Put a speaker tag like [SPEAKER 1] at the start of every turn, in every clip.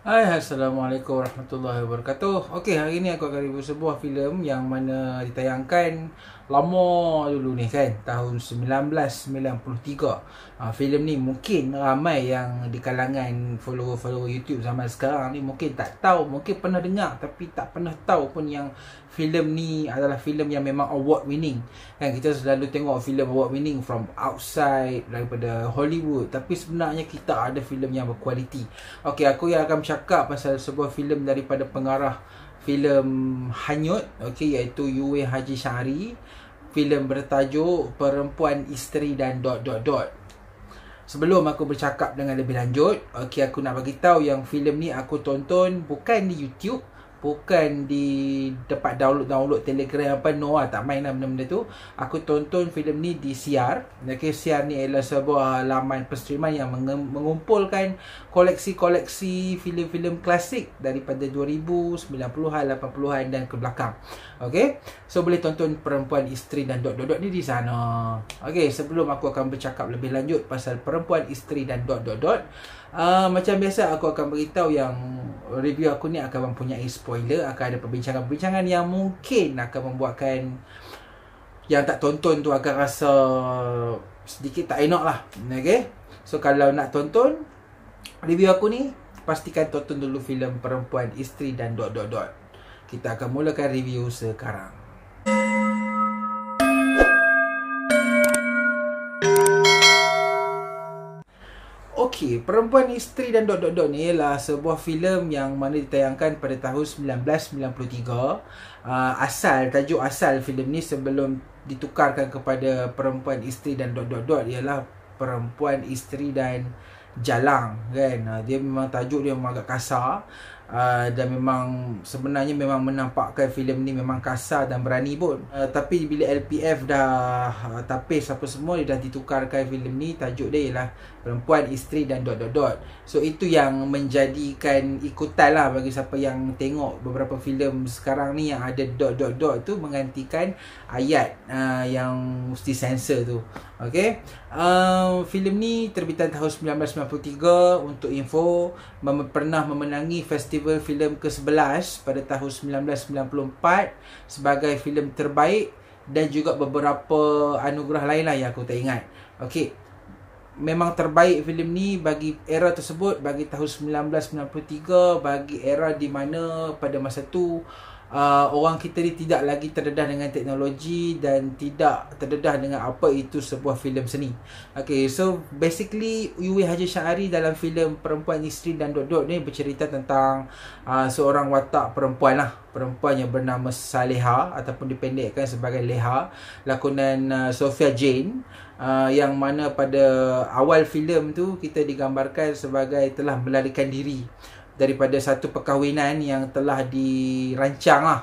[SPEAKER 1] Hai, Assalamualaikum Warahmatullahi Wabarakatuh Okey, hari ini aku akan review sebuah filem yang mana ditayangkan lama dulu ni kan tahun 1993 uh, ah, filem ni mungkin ramai yang di kalangan follower-follower YouTube zaman sekarang ni mungkin tak tahu mungkin pernah dengar tapi tak pernah tahu pun yang filem ni adalah filem yang memang award winning kan kita selalu tengok filem award winning from outside daripada Hollywood tapi sebenarnya kita ada filem yang berkualiti okey aku yang akan cakap pasal sebuah filem daripada pengarah filem Hanyut okey iaitu Yue Haji Syari filem bertajuk Perempuan Isteri dan dot dot dot. Sebelum aku bercakap dengan lebih lanjut, okey aku nak bagi tahu yang filem ni aku tonton bukan di YouTube bukan di tempat download-download Telegram apa no lah, tak main lah benda-benda tu. Aku tonton filem ni di CR. Okay, CR ni adalah sebuah laman perstreaman yang mengumpulkan koleksi-koleksi filem-filem klasik daripada 2090-an, 80-an dan ke belakang. Okay, so boleh tonton Perempuan Isteri dan Dot-Dot-Dot ni di sana. Okay, sebelum aku akan bercakap lebih lanjut pasal Perempuan Isteri dan Dot-Dot-Dot, Ah, macam biasa aku akan beritahu yang review aku ni akan mempunyai spoiler akan ada perbincangan-perbincangan yang mungkin akan membuatkan yang tak tonton tu akan rasa sedikit tak enak lah okay? so kalau nak tonton review aku ni pastikan tonton dulu filem perempuan isteri dan dot dot dot kita akan mulakan review sekarang Okey, Perempuan Isteri dan Dot Dot Dot ni ialah sebuah filem yang mana ditayangkan pada tahun 1993. Uh, ah, asal, tajuk asal filem ni sebelum ditukarkan kepada Perempuan Isteri dan Dot Dot Dot ialah Perempuan Isteri dan Jalang kan. Ah, dia memang tajuk dia memang agak kasar uh, dan memang sebenarnya memang menampakkan filem ni memang kasar dan berani pun uh, tapi bila LPF dah uh, tapis apa semua dia dah ditukarkan filem ni tajuk dia ialah perempuan isteri dan dot dot dot so itu yang menjadikan ikutan lah bagi siapa yang tengok beberapa filem sekarang ni yang ada dot dot dot tu menggantikan ayat uh, yang mesti sensor tu Okay um, Film ni terbitan tahun 1993 Untuk info mem- Pernah memenangi festival Festival Film ke-11 pada tahun 1994 sebagai filem terbaik dan juga beberapa anugerah lain lah yang aku tak ingat. Okey. Memang terbaik filem ni bagi era tersebut bagi tahun 1993 bagi era di mana pada masa tu uh, uh, orang kita ni tidak lagi terdedah dengan teknologi dan tidak terdedah dengan apa itu sebuah filem seni. Okay, so basically Yui Haji Syahari dalam filem Perempuan Isteri dan Dodot Dot ni bercerita tentang uh, seorang watak perempuan lah. Perempuan yang bernama Saleha ataupun dipendekkan sebagai Leha. Lakonan uh, Sophia Jane. Uh, yang mana pada awal filem tu kita digambarkan sebagai telah melarikan diri daripada satu perkahwinan yang telah dirancang lah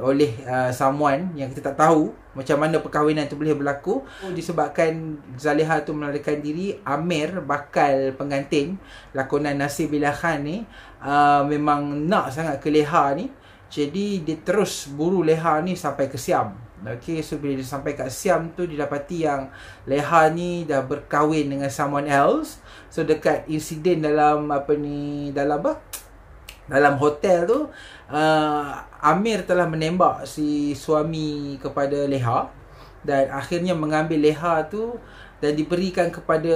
[SPEAKER 1] oleh uh, someone yang kita tak tahu macam mana perkahwinan tu boleh berlaku hmm. disebabkan Zaliha tu melarikan diri Amir bakal pengantin lakonan Nasib Bila Khan ni uh, memang nak sangat ke Leha ni jadi dia terus buru Leha ni sampai ke Siam Okay, so bila dia sampai kat Siam tu Dia dapati yang Leha ni dah berkahwin dengan someone else So dekat insiden dalam apa ni Dalam apa? Dalam hotel tu uh, Amir telah menembak si suami kepada Leha Dan akhirnya mengambil Leha tu Dan diberikan kepada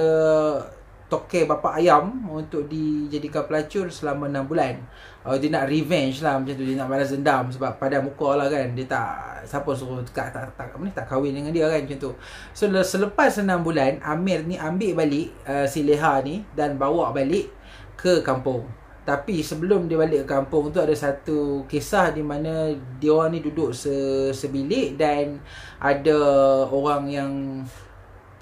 [SPEAKER 1] tok care bapa ayam untuk dijadikan pelacur selama 6 bulan. Uh, dia nak revenge lah macam tu dia nak balas dendam sebab pada muka lah kan dia tak siapa suruh tak tak tak apa ni tak kahwin dengan dia kan macam tu. So selepas 6 bulan Amir ni ambil balik uh, si Leha ni dan bawa balik ke kampung. Tapi sebelum dia balik ke kampung tu ada satu kisah di mana dia orang ni duduk se sebilik dan ada orang yang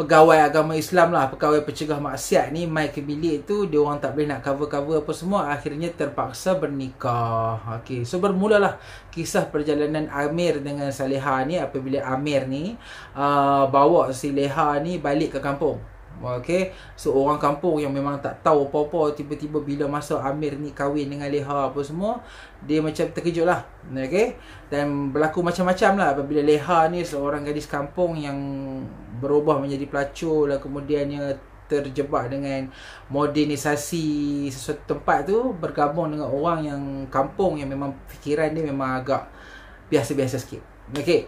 [SPEAKER 1] pegawai agama Islam lah, pegawai pencegah maksiat ni mai ke bilik tu dia orang tak boleh nak cover-cover apa semua akhirnya terpaksa bernikah. Okey, so bermulalah kisah perjalanan Amir dengan Saleha ni apabila Amir ni uh, bawa si Leha ni balik ke kampung. Okay, So orang kampung yang memang tak tahu apa-apa tiba-tiba bila masa Amir ni kahwin dengan Leha apa semua, dia macam terkejut lah. okay? Dan berlaku macam-macam lah apabila Leha ni seorang gadis kampung yang berubah menjadi pelacur lah kemudiannya terjebak dengan modernisasi sesuatu tempat tu bergabung dengan orang yang kampung yang memang fikiran dia memang agak biasa-biasa sikit. okay?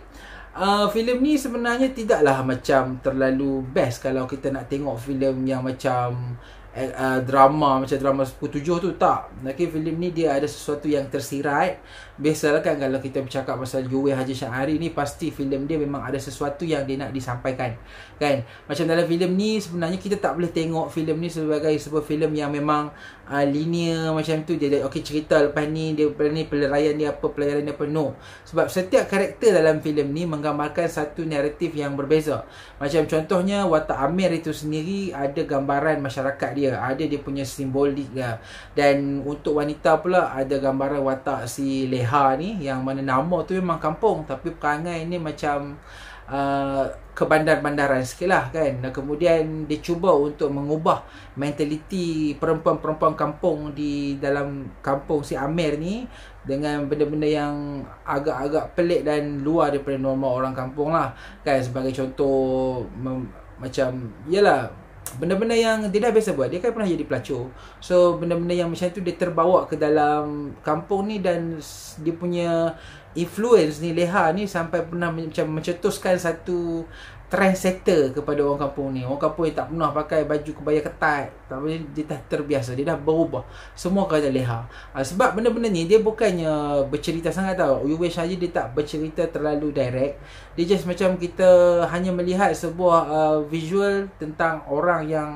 [SPEAKER 1] uh, filem ni sebenarnya tidaklah macam terlalu best kalau kita nak tengok filem yang macam uh, drama macam drama 10 tujuh tu tak. Okay, film ni dia ada sesuatu yang tersirat. Biasalah kan kalau kita bercakap pasal Yuwe Haji Syahari ni pasti film dia memang ada sesuatu yang dia nak disampaikan. Kan? Macam dalam film ni sebenarnya kita tak boleh tengok film ni sebagai sebuah film yang memang uh, linear macam tu dia okey cerita lepas ni dia pelan ni pelayaran dia apa pelayaran dia apa no. Sebab setiap karakter dalam film ni menggambarkan satu naratif yang berbeza. Macam contohnya watak Amir itu sendiri ada gambaran masyarakat dia dia Ada dia punya simbolik lah Dan untuk wanita pula Ada gambaran watak si Leha ni Yang mana nama tu memang kampung Tapi perangai ni macam Uh, ke bandaran sikit lah kan dan kemudian dia cuba untuk mengubah mentaliti perempuan-perempuan kampung di dalam kampung si Amir ni dengan benda-benda yang agak-agak pelik dan luar daripada norma orang kampung lah kan sebagai contoh mem- macam yelah benda-benda yang dia dah biasa buat dia kan pernah jadi pelacur so benda-benda yang macam tu dia terbawa ke dalam kampung ni dan dia punya influence ni leha ni sampai pernah macam mencetuskan satu trendsetter kepada orang kampung ni Orang kampung yang tak pernah pakai baju kebaya ketat Tapi dia dah terbiasa, dia dah berubah Semua kerana leha ah, Sebab benda-benda ni dia bukannya bercerita sangat tau Uyuwe saja dia tak bercerita terlalu direct Dia just macam kita hanya melihat sebuah uh, visual tentang orang yang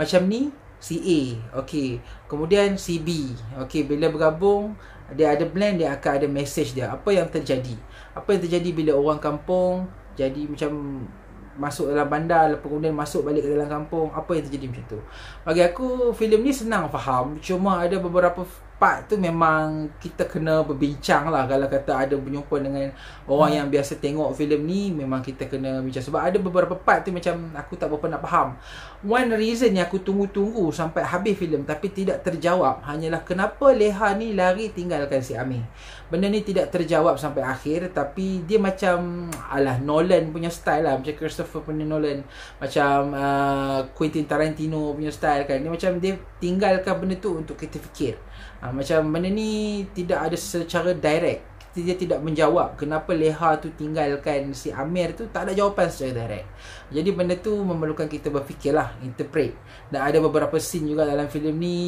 [SPEAKER 1] macam ni CA, okay. kemudian CB okay. Bila bergabung, dia ada blend, dia akan ada message dia Apa yang terjadi? Apa yang terjadi bila orang kampung jadi macam masuk dalam bandar lepas kemudian masuk balik ke dalam kampung apa yang terjadi macam tu bagi aku filem ni senang faham cuma ada beberapa part tu memang kita kena berbincang lah kalau kata ada berjumpa dengan orang hmm. yang biasa tengok filem ni memang kita kena bincang sebab ada beberapa part tu macam aku tak berapa nak faham one reason yang aku tunggu-tunggu sampai habis filem tapi tidak terjawab hanyalah kenapa Leha ni lari tinggalkan si Amir benda ni tidak terjawab sampai akhir tapi dia macam alah Nolan punya style lah macam Christopher punya Nolan macam uh, Quentin Tarantino punya style kan dia macam dia tinggalkan benda tu untuk kita fikir Ha, macam mana ni tidak ada secara direct. Dia tidak menjawab kenapa Leha tu tinggalkan si Amir tu tak ada jawapan secara direct. Jadi benda tu memerlukan kita berfikirlah, interpret. Dan ada beberapa scene juga dalam filem ni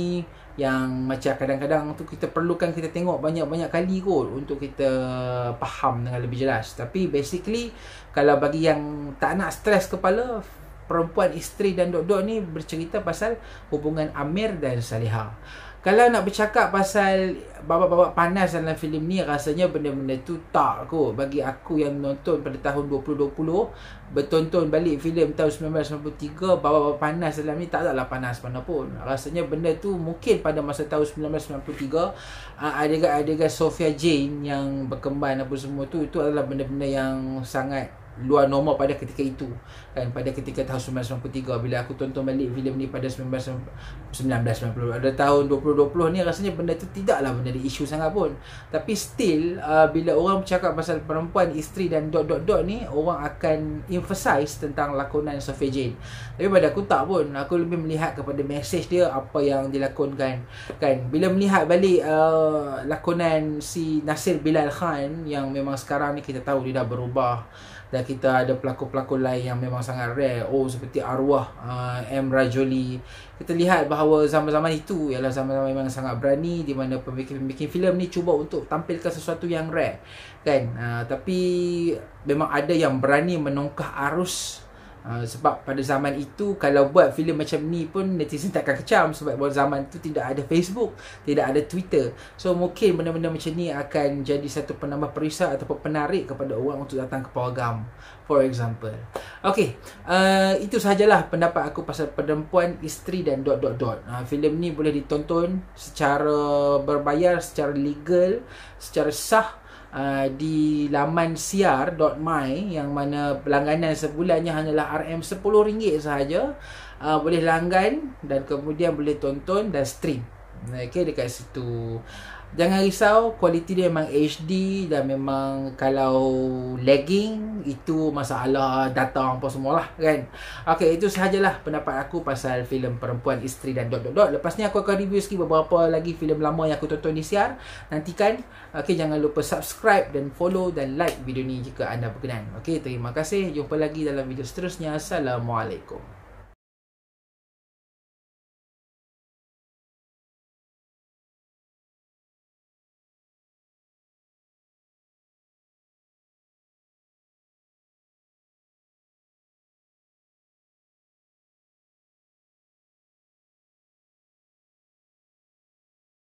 [SPEAKER 1] yang macam kadang-kadang tu kita perlukan kita tengok banyak-banyak kali kot untuk kita faham dengan lebih jelas. Tapi basically kalau bagi yang tak nak stres kepala perempuan isteri dan dok-dok ni bercerita pasal hubungan Amir dan Salihah kalau nak bercakap pasal babak-babak panas dalam filem ni rasanya benda-benda tu tak aku bagi aku yang menonton pada tahun 2020 bertonton balik filem tahun 1993 babak-babak panas dalam ni tak adalah panas mana pun rasanya benda tu mungkin pada masa tahun 1993 ah, adegan-adegan Sofia Jane yang berkembang apa semua tu itu adalah benda-benda yang sangat luar norma pada ketika itu kan pada ketika tahun 1993 bila aku tonton balik filem ni pada 1990 ada tahun 2020 ni rasanya benda tu tidaklah benda di isu sangat pun tapi still uh, bila orang bercakap pasal perempuan isteri dan dot dot dot ni orang akan emphasize tentang lakonan Sophie Jane tapi pada aku tak pun aku lebih melihat kepada message dia apa yang dilakonkan kan bila melihat balik uh, lakonan si Nasir Bilal Khan yang memang sekarang ni kita tahu dia dah berubah dan kita ada pelakon-pelakon lain yang memang sangat rare oh seperti arwah uh, M Rajoli kita lihat bahawa zaman-zaman itu ialah zaman-zaman memang sangat berani di mana pembikin-pembikin filem ni cuba untuk tampilkan sesuatu yang rare kan uh, tapi memang ada yang berani menongkah arus Ah, sebab pada zaman itu kalau buat filem macam ni pun netizen takkan kecam sebab pada zaman tu tidak ada Facebook, tidak ada Twitter. So mungkin benda-benda macam ni akan jadi satu penambah perisa ataupun penarik kepada orang untuk datang ke Pawagam. For example. Okay. Uh, ah, itu sajalah pendapat aku pasal perempuan, isteri dan dot dot dot. Uh, filem ni boleh ditonton secara berbayar, secara legal, secara sah uh, di laman siar.my yang mana pelangganan sebulannya hanyalah RM10 sahaja uh, boleh langgan dan kemudian boleh tonton dan stream okay, dekat situ jangan risau kualiti dia memang HD dan memang kalau lagging itu masalah datang apa lah kan. Okey itu sahajalah pendapat aku pasal filem perempuan isteri dan dot dot dot. Lepas ni aku akan review sikit beberapa lagi filem lama yang aku tonton di siar. Nantikan. Okey jangan lupa subscribe dan follow dan like video ni jika anda berkenan. Okey terima kasih. Jumpa lagi dalam video seterusnya. Assalamualaikum.